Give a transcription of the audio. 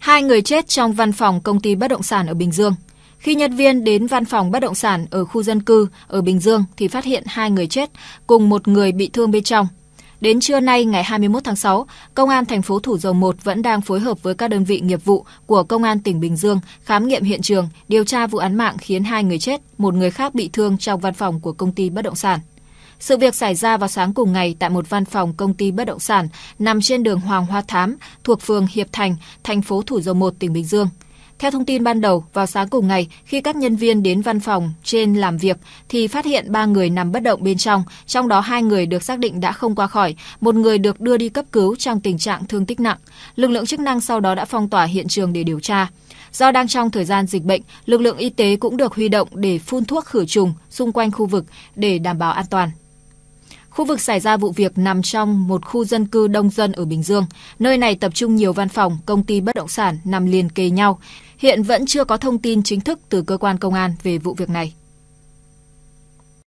Hai người chết trong văn phòng công ty bất động sản ở Bình Dương. Khi nhân viên đến văn phòng bất động sản ở khu dân cư ở Bình Dương thì phát hiện hai người chết cùng một người bị thương bên trong. Đến trưa nay ngày 21 tháng 6, Công an thành phố Thủ Dầu Một vẫn đang phối hợp với các đơn vị nghiệp vụ của Công an tỉnh Bình Dương khám nghiệm hiện trường, điều tra vụ án mạng khiến hai người chết, một người khác bị thương trong văn phòng của công ty bất động sản. Sự việc xảy ra vào sáng cùng ngày tại một văn phòng công ty bất động sản nằm trên đường Hoàng Hoa Thám thuộc phường Hiệp Thành, thành phố Thủ Dầu Một, tỉnh Bình Dương. Theo thông tin ban đầu, vào sáng cùng ngày, khi các nhân viên đến văn phòng trên làm việc thì phát hiện ba người nằm bất động bên trong, trong đó hai người được xác định đã không qua khỏi, một người được đưa đi cấp cứu trong tình trạng thương tích nặng. Lực lượng chức năng sau đó đã phong tỏa hiện trường để điều tra. Do đang trong thời gian dịch bệnh, lực lượng y tế cũng được huy động để phun thuốc khử trùng xung quanh khu vực để đảm bảo an toàn. Khu vực xảy ra vụ việc nằm trong một khu dân cư đông dân ở Bình Dương. Nơi này tập trung nhiều văn phòng, công ty bất động sản nằm liền kề nhau. Hiện vẫn chưa có thông tin chính thức từ cơ quan công an về vụ việc này.